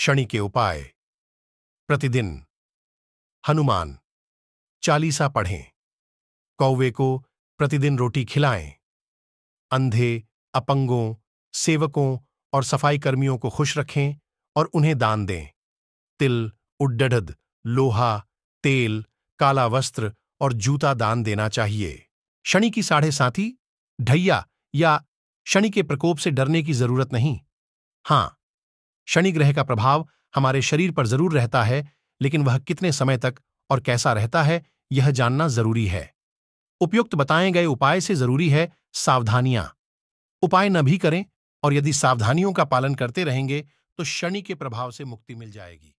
शनि के उपाय प्रतिदिन हनुमान चालीसा पढ़ें कौवे को प्रतिदिन रोटी खिलाएं अंधे अपंगों सेवकों और सफाई कर्मियों को खुश रखें और उन्हें दान दें तिल उड्डढद लोहा तेल काला वस्त्र और जूता दान देना चाहिए शनि की साढ़े साथी ढैया या शनि के प्रकोप से डरने की जरूरत नहीं हां शनि ग्रह का प्रभाव हमारे शरीर पर जरूर रहता है लेकिन वह कितने समय तक और कैसा रहता है यह जानना जरूरी है उपयुक्त बताए गए उपाय से जरूरी है सावधानियां उपाय न भी करें और यदि सावधानियों का पालन करते रहेंगे तो शनि के प्रभाव से मुक्ति मिल जाएगी